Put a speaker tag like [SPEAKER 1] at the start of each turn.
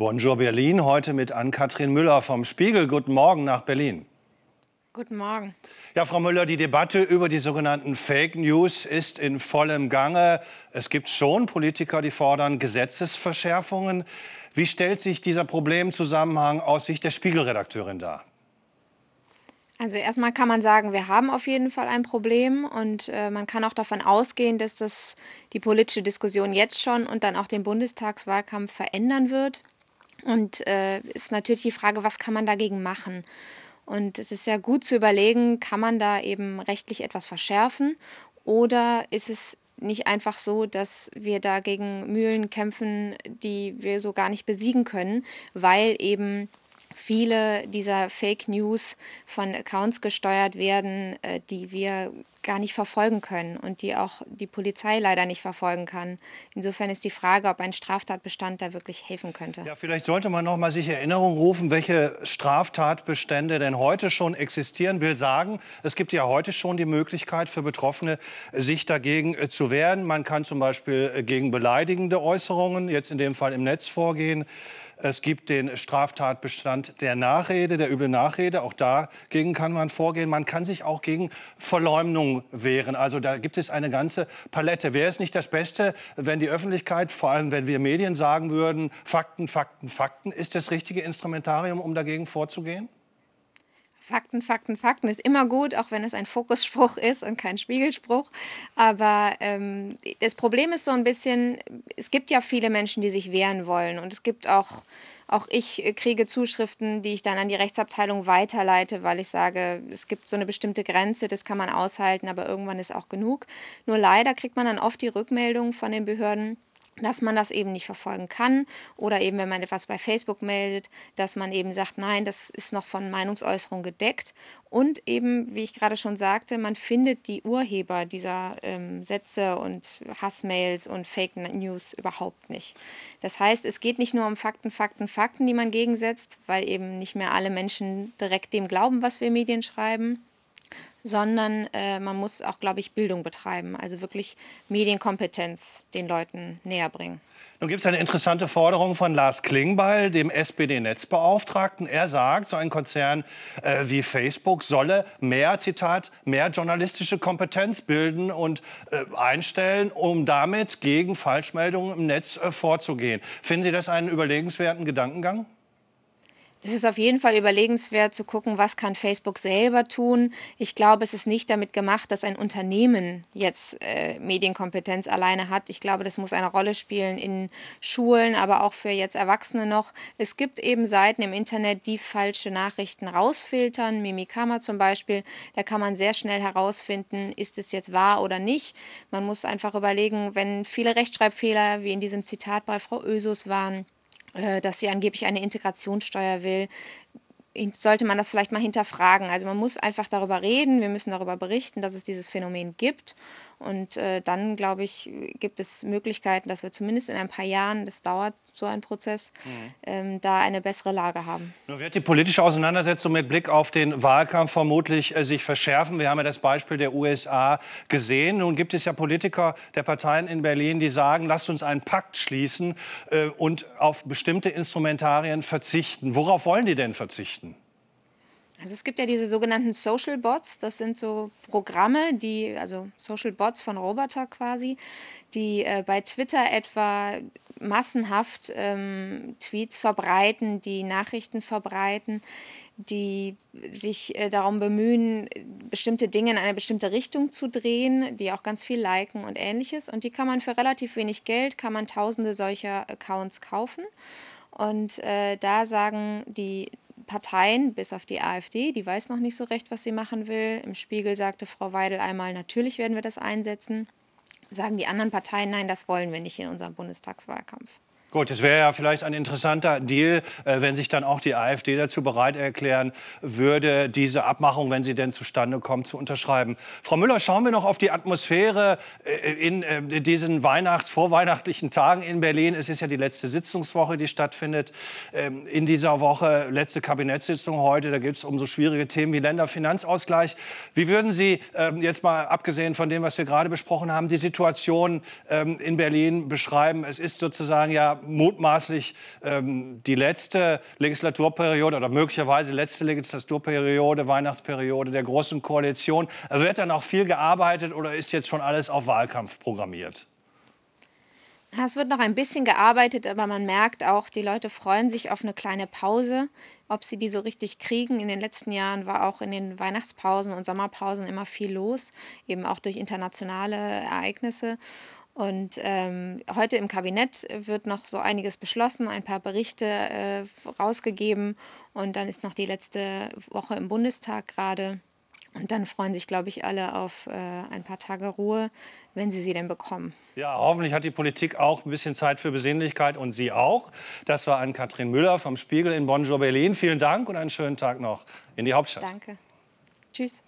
[SPEAKER 1] Bonjour Berlin, heute mit Ann-Kathrin Müller vom Spiegel. Guten Morgen nach Berlin. Guten Morgen. Ja, Frau Müller, die Debatte über die sogenannten Fake News ist in vollem Gange. Es gibt schon Politiker, die fordern Gesetzesverschärfungen. Wie stellt sich dieser Problemzusammenhang aus Sicht der Spiegelredakteurin dar?
[SPEAKER 2] Also erstmal kann man sagen, wir haben auf jeden Fall ein Problem und äh, man kann auch davon ausgehen, dass das die politische Diskussion jetzt schon und dann auch den Bundestagswahlkampf verändern wird. Und äh, ist natürlich die Frage, was kann man dagegen machen? Und es ist ja gut zu überlegen, kann man da eben rechtlich etwas verschärfen oder ist es nicht einfach so, dass wir da gegen Mühlen kämpfen, die wir so gar nicht besiegen können, weil eben viele dieser Fake News von Accounts gesteuert werden, äh, die wir gar nicht verfolgen können und die auch die Polizei leider nicht verfolgen kann. Insofern ist die Frage, ob ein Straftatbestand da wirklich helfen
[SPEAKER 1] könnte. Ja, vielleicht sollte man noch mal sich Erinnerung rufen, welche Straftatbestände denn heute schon existieren. Will sagen, es gibt ja heute schon die Möglichkeit für Betroffene, sich dagegen äh, zu wehren. Man kann zum Beispiel äh, gegen beleidigende Äußerungen, jetzt in dem Fall im Netz vorgehen. Es gibt den Straftatbestand der Nachrede, der üble Nachrede. Auch dagegen kann man vorgehen. Man kann sich auch gegen Verleumdung wären. Also da gibt es eine ganze Palette. Wäre es nicht das Beste, wenn die Öffentlichkeit, vor allem wenn wir Medien sagen würden, Fakten, Fakten, Fakten, ist das richtige Instrumentarium, um dagegen vorzugehen?
[SPEAKER 2] Fakten, Fakten, Fakten ist immer gut, auch wenn es ein Fokusspruch ist und kein Spiegelspruch. Aber ähm, das Problem ist so ein bisschen, es gibt ja viele Menschen, die sich wehren wollen und es gibt auch auch ich äh, kriege Zuschriften, die ich dann an die Rechtsabteilung weiterleite, weil ich sage, es gibt so eine bestimmte Grenze, das kann man aushalten, aber irgendwann ist auch genug. Nur leider kriegt man dann oft die Rückmeldung von den Behörden, dass man das eben nicht verfolgen kann oder eben, wenn man etwas bei Facebook meldet, dass man eben sagt, nein, das ist noch von Meinungsäußerung gedeckt. Und eben, wie ich gerade schon sagte, man findet die Urheber dieser ähm, Sätze und Hassmails und Fake News überhaupt nicht. Das heißt, es geht nicht nur um Fakten, Fakten, Fakten, die man gegensetzt, weil eben nicht mehr alle Menschen direkt dem glauben, was wir Medien schreiben, sondern äh, man muss auch, glaube ich, Bildung betreiben, also wirklich Medienkompetenz den Leuten näher bringen.
[SPEAKER 1] Nun gibt es eine interessante Forderung von Lars Klingbeil, dem SPD-Netzbeauftragten. Er sagt, so ein Konzern äh, wie Facebook solle mehr, Zitat, mehr journalistische Kompetenz bilden und äh, einstellen, um damit gegen Falschmeldungen im Netz äh, vorzugehen. Finden Sie das einen überlegenswerten Gedankengang?
[SPEAKER 2] es ist auf jeden Fall überlegenswert zu gucken, was kann Facebook selber tun. Ich glaube, es ist nicht damit gemacht, dass ein Unternehmen jetzt äh, Medienkompetenz alleine hat. Ich glaube, das muss eine Rolle spielen in Schulen, aber auch für jetzt Erwachsene noch. Es gibt eben Seiten im Internet, die falsche Nachrichten rausfiltern. Mimikama zum Beispiel, da kann man sehr schnell herausfinden, ist es jetzt wahr oder nicht. Man muss einfach überlegen, wenn viele Rechtschreibfehler wie in diesem Zitat bei Frau Ösus waren, äh, dass sie angeblich eine Integrationssteuer will, sollte man das vielleicht mal hinterfragen. Also man muss einfach darüber reden, wir müssen darüber berichten, dass es dieses Phänomen gibt und äh, dann, glaube ich, gibt es Möglichkeiten, dass wir zumindest in ein paar Jahren, das dauert so ein Prozess, mhm. ähm, da eine bessere Lage haben.
[SPEAKER 1] Nun wird die politische Auseinandersetzung mit Blick auf den Wahlkampf vermutlich äh, sich verschärfen. Wir haben ja das Beispiel der USA gesehen. Nun gibt es ja Politiker der Parteien in Berlin, die sagen, lasst uns einen Pakt schließen äh, und auf bestimmte Instrumentarien verzichten. Worauf wollen die denn verzichten?
[SPEAKER 2] Also es gibt ja diese sogenannten Social Bots, das sind so Programme, die, also Social Bots von Roboter quasi, die äh, bei Twitter etwa massenhaft ähm, Tweets verbreiten, die Nachrichten verbreiten, die sich äh, darum bemühen, bestimmte Dinge in eine bestimmte Richtung zu drehen, die auch ganz viel liken und ähnliches. Und die kann man für relativ wenig Geld, kann man tausende solcher Accounts kaufen. Und äh, da sagen die Parteien, bis auf die AfD, die weiß noch nicht so recht, was sie machen will. Im Spiegel sagte Frau Weidel einmal, natürlich werden wir das einsetzen. Sagen die anderen Parteien, nein, das wollen wir nicht in unserem Bundestagswahlkampf.
[SPEAKER 1] Gut, es wäre ja vielleicht ein interessanter Deal, äh, wenn sich dann auch die AfD dazu bereit erklären würde, diese Abmachung, wenn sie denn zustande kommt, zu unterschreiben. Frau Müller, schauen wir noch auf die Atmosphäre äh, in äh, diesen Weihnachts-, vorweihnachtlichen Tagen in Berlin. Es ist ja die letzte Sitzungswoche, die stattfindet. Ähm, in dieser Woche, letzte Kabinettssitzung heute, da gibt es um so schwierige Themen wie Länderfinanzausgleich. Wie würden Sie ähm, jetzt mal, abgesehen von dem, was wir gerade besprochen haben, die Situation ähm, in Berlin beschreiben? Es ist sozusagen ja mutmaßlich ähm, die letzte Legislaturperiode oder möglicherweise letzte Legislaturperiode, Weihnachtsperiode der Großen Koalition. Also wird dann auch viel gearbeitet oder ist jetzt schon alles auf Wahlkampf programmiert?
[SPEAKER 2] Es wird noch ein bisschen gearbeitet, aber man merkt auch, die Leute freuen sich auf eine kleine Pause. Ob sie die so richtig kriegen, in den letzten Jahren war auch in den Weihnachtspausen und Sommerpausen immer viel los, eben auch durch internationale Ereignisse. Und ähm, heute im Kabinett wird noch so einiges beschlossen, ein paar Berichte äh, rausgegeben und dann ist noch die letzte Woche im Bundestag gerade. Und dann freuen sich, glaube ich, alle auf äh, ein paar Tage Ruhe, wenn sie sie denn bekommen.
[SPEAKER 1] Ja, hoffentlich hat die Politik auch ein bisschen Zeit für Besinnlichkeit und Sie auch. Das war an Katrin Müller vom Spiegel in Bonjour Berlin. Vielen Dank und einen schönen Tag noch in die Hauptstadt. Danke. Tschüss.